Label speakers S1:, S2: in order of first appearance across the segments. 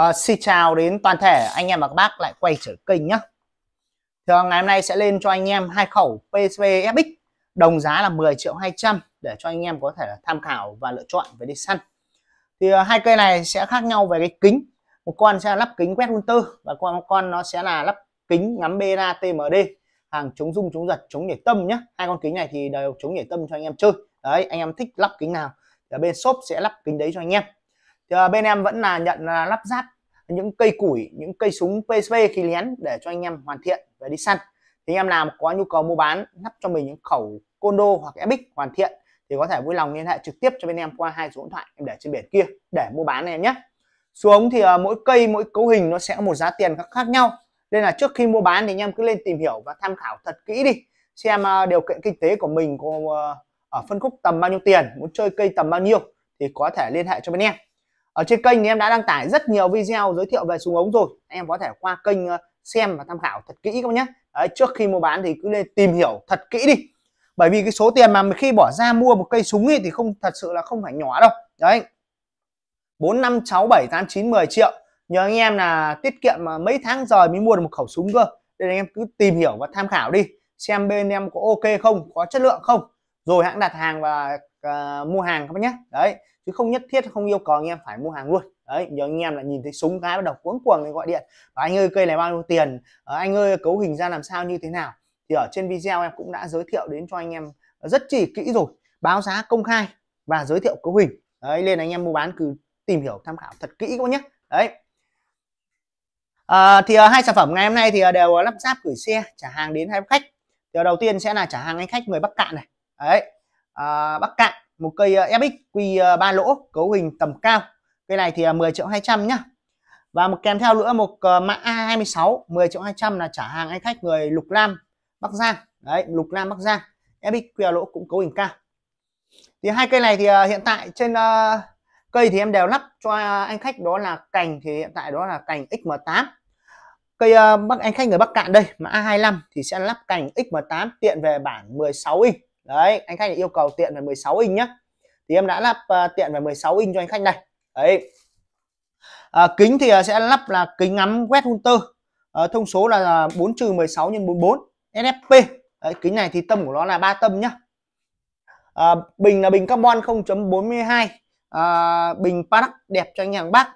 S1: À, xin chào đến toàn thể anh em và các bác lại quay trở kênh nhé. Thường ngày hôm nay sẽ lên cho anh em hai khẩu PSV FX đồng giá là 10 triệu 200 để cho anh em có thể tham khảo và lựa chọn về đi săn. Thì ờ, hai cây này sẽ khác nhau về cái kính. Một con sẽ lắp kính quét hun và con con nó sẽ là lắp kính ngắm BNA TMD hàng chống rung chống giật chống nhảy tâm nhé hai con kính này thì đều chống nhảy tâm cho anh em chơi đấy anh em thích lắp kính nào ở bên shop sẽ lắp kính đấy cho anh em thì à, bên em vẫn là nhận là lắp ráp những cây củi những cây súng psv khi lén để cho anh em hoàn thiện về đi săn thì anh em nào có nhu cầu mua bán lắp cho mình những khẩu condo hoặc epic hoàn thiện thì có thể vui lòng liên hệ trực tiếp cho bên em qua hai số điện thoại em để trên biển kia để mua bán em nhé xuống thì uh, mỗi cây mỗi cấu hình nó sẽ có một giá tiền khác, khác nhau nên là trước khi mua bán thì anh em cứ lên tìm hiểu và tham khảo thật kỹ đi xem uh, điều kiện kinh tế của mình có uh, ở phân khúc tầm bao nhiêu tiền muốn chơi cây tầm bao nhiêu thì có thể liên hệ cho bên em ở trên kênh thì em đã đăng tải rất nhiều video giới thiệu về súng ống rồi em có thể qua kênh ờ, xem và tham khảo thật kỹ các nhé Đấy, trước khi mua bán thì cứ nên tìm hiểu thật kỹ đi bởi vì cái số tiền mà khi bỏ ra mua một cây súng thì không thật sự là không phải nhỏ đâu đấy bốn năm sáu bảy tám chín mười triệu nhờ anh em là tiết kiệm mà ờ, mấy tháng rồi mới mua được một khẩu súng cơ nên anh em cứ tìm hiểu và tham khảo đi xem bên em có ok không có chất lượng không rồi hãng đặt hàng và uh, mua hàng các bác nhé đấy chứ không nhất thiết không yêu cầu anh em phải mua hàng luôn đấy giờ anh em lại nhìn thấy súng cái bắt đầu cuống cuồng thì gọi điện và anh ơi cây này bao nhiêu tiền ờ, anh ơi cấu hình ra làm sao như thế nào thì ở trên video em cũng đã giới thiệu đến cho anh em rất chỉ kỹ rồi báo giá công khai và giới thiệu cấu hình đấy nên anh em mua bán cứ tìm hiểu tham khảo thật kỹ các nhé đấy à, thì uh, hai sản phẩm ngày hôm nay thì uh, đều uh, lắp ráp gửi xe trả hàng đến hai khách thì uh, đầu tiên sẽ là trả hàng anh khách người bắc cạn này đấy uh, bắc cạn một cây FX ờ, Q3 ờ, lỗ cấu hình tầm cao cây này thì 10 ờ, triệu 200 nhá và một kèm theo nữa một mã A26 10 triệu 200 là trả hàng anh khách người Lục Nam Bắc Giang đấy Lục Nam Bắc Giang FX Q lỗ cũng cấu hình cao thì hai cây này thì hiện tại trên cây thì em đều lắp cho anh khách đó là cành thì hiện tại đó là cành XM8 cây uh, bác anh khách người Bắc Cạn đây mã A25 thì sẽ lắp cành XM8 tiện về bản 16 inch đấy anh khách yêu cầu tiện về 16 inch nhá thì em đã lắp uh, tiện về 16 inch cho anh khách này đấy à, kính thì ờ, sẽ lắp là kính ngắm quét hunter à, thông số là 4 trừ 16 x 44 NFP đấy, kính này thì tâm của nó là ba tâm nhá à, bình là bình carbon 0.42 à, bình parac đẹp cho anh hàng bác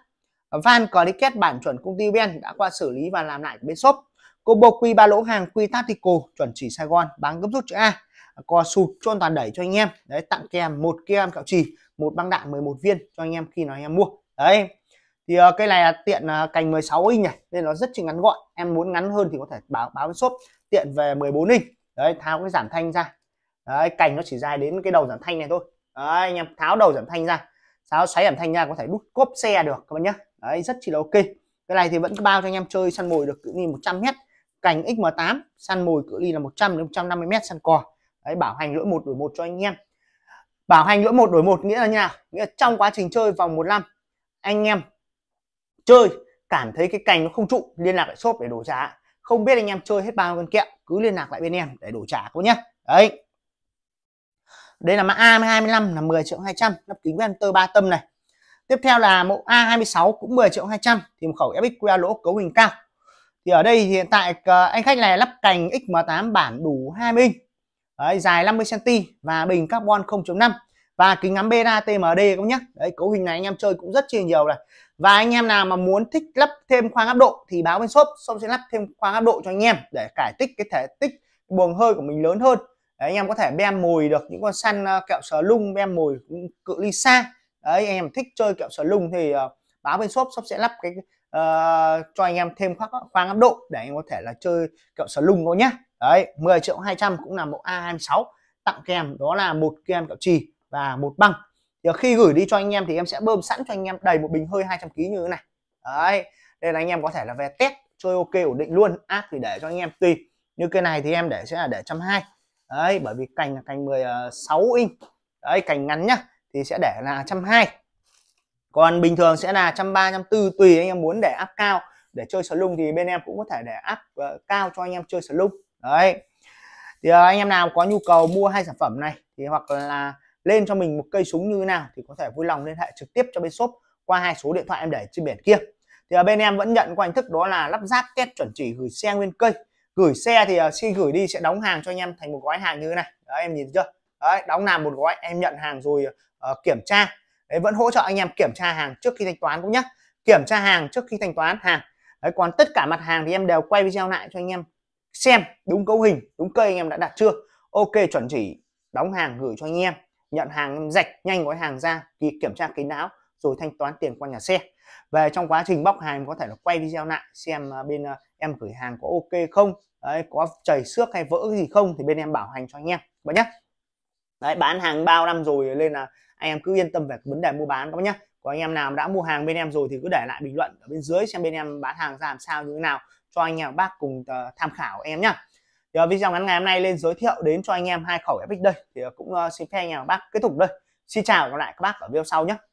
S1: van có lý kết bản chuẩn công ty ben đã qua xử lý và làm lại bên shop combo quy ba lỗ hàng quy tactical chuẩn chỉ Sài Gòn bán gấp rút chữ A co sụt cho toàn đẩy cho anh em đấy tặng cho em một kg kẹo trì một băng đạn 11 viên cho anh em khi nào anh em mua đấy thì uh, ờ, cây này là tiện uh, cành 16 inch này nên nó rất chỉ ngắn gọn em muốn ngắn hơn thì có thể báo báo với shop tiện về 14 inch đấy tháo cái giảm thanh ra đấy cành nó chỉ dài đến cái đầu giảm thanh này thôi đấy, anh em tháo đầu giảm thanh ra tháo xoáy giảm thanh ra có thể đút cốp xe được các bạn nhé đấy rất chỉ là ok cái này thì vẫn bao cho anh em chơi săn mồi được cự ly 100 mét cành XM8 săn mồi cự ly là 100 đến 150 mét săn cò Đấy, bảo hành lỗi một đổi một cho anh em bảo hành lỗi một đổi một nghĩa là như nào nghĩa là trong quá trình chơi vòng một năm anh em chơi cảm thấy cái cành nó không trụ liên lạc lại shop để đổi trả không biết anh em chơi hết bao con kẹo cứ liên lạc lại bên em để đổi trả cô nhé đấy đây là mã A25 là 10 triệu 200 lắp kính với tơ ba tâm này tiếp theo là mẫu A26 cũng 10 triệu 200 thì một khẩu FXQ lỗ cấu hình cao thì ở đây thì hiện tại ờ, anh khách này lắp cành XM8 bản đủ 20 inch Đấy, dài 50 cm và bình carbon 0.5 và kính ngắm beta TMD cũng nhé đấy cấu hình này anh em chơi cũng rất chi nhiều rồi và anh em nào mà muốn thích lắp thêm khoang áp độ thì báo bên shop shop sẽ lắp thêm khoang áp độ cho anh em để cải tích cái thể tích buồng hơi của mình lớn hơn đấy, anh em có thể bem mùi được những con săn ờ, kẹo sờ lung bem mùi cự ly xa đấy anh em thích chơi kẹo sờ lung thì ờ, báo bên shop shop sẽ lắp cái uh, cho anh em thêm khoang khoang áp độ để anh em có thể là chơi kẹo sờ lung thôi nhé đấy 10 triệu 200 cũng là mẫu A26 tặng kèm đó là một kem kẹo trì và một băng thì khi gửi đi cho anh em thì em sẽ bơm sẵn cho anh em đầy một bình hơi 200 kg như thế này đấy đây là anh em có thể là về test chơi ok ổn định luôn ác thì để cho anh em tùy như cái này thì em để sẽ là để trăm hai đấy bởi vì cành là cành 16 ờ, inch đấy cành ngắn nhá thì sẽ để là trăm hai còn bình thường sẽ là trăm ba trăm tư tùy anh em muốn để áp cao để chơi sờ lung thì bên em cũng có thể để áp ờ, cao cho anh em chơi sờ lung đấy thì à, anh em nào có nhu cầu mua hai sản phẩm này thì hoặc là lên cho mình một cây súng như thế nào thì có thể vui lòng liên hệ trực tiếp cho bên shop qua hai số điện thoại em để trên biển kia thì à, bên em vẫn nhận qua hình thức đó là lắp ráp kết chuẩn chỉ gửi xe nguyên cây gửi xe thì uh, khi gửi đi sẽ đóng hàng cho anh em thành một gói hàng như thế này đấy, em nhìn chưa đấy, đóng làm một gói em nhận hàng rồi uh, kiểm tra đấy, vẫn hỗ trợ anh em kiểm tra hàng trước khi thanh toán cũng nhé kiểm tra hàng trước khi thanh toán hàng đấy, còn tất cả mặt hàng thì em đều quay video lại cho anh em xem đúng cấu hình đúng cây anh em đã đặt chưa ok chuẩn chỉ đóng hàng gửi cho anh em nhận hàng em rạch nhanh gói hàng ra thì kiểm tra kín đáo rồi thanh toán tiền qua nhà xe về trong quá trình bóc hàng có thể là quay video lại xem à, bên à, em gửi hàng có ok không đấy, có chảy xước hay vỡ gì không thì bên em bảo hành cho anh em bạn nhé đấy bán hàng bao năm rồi nên là anh em cứ yên tâm về vấn đề mua bán các bác nhé có anh em nào đã mua hàng bên em rồi thì cứ để lại bình luận ở bên dưới xem bên em bán hàng ra làm sao như thế nào cho anh em bác cùng ờ, tham khảo em nhá thì ờ, video ngắn ngày hôm nay lên giới thiệu đến cho anh em hai khẩu FX đây thì ờ, cũng xin phép anh em bác kết thúc đây xin chào và gặp lại các bác ở video sau nhé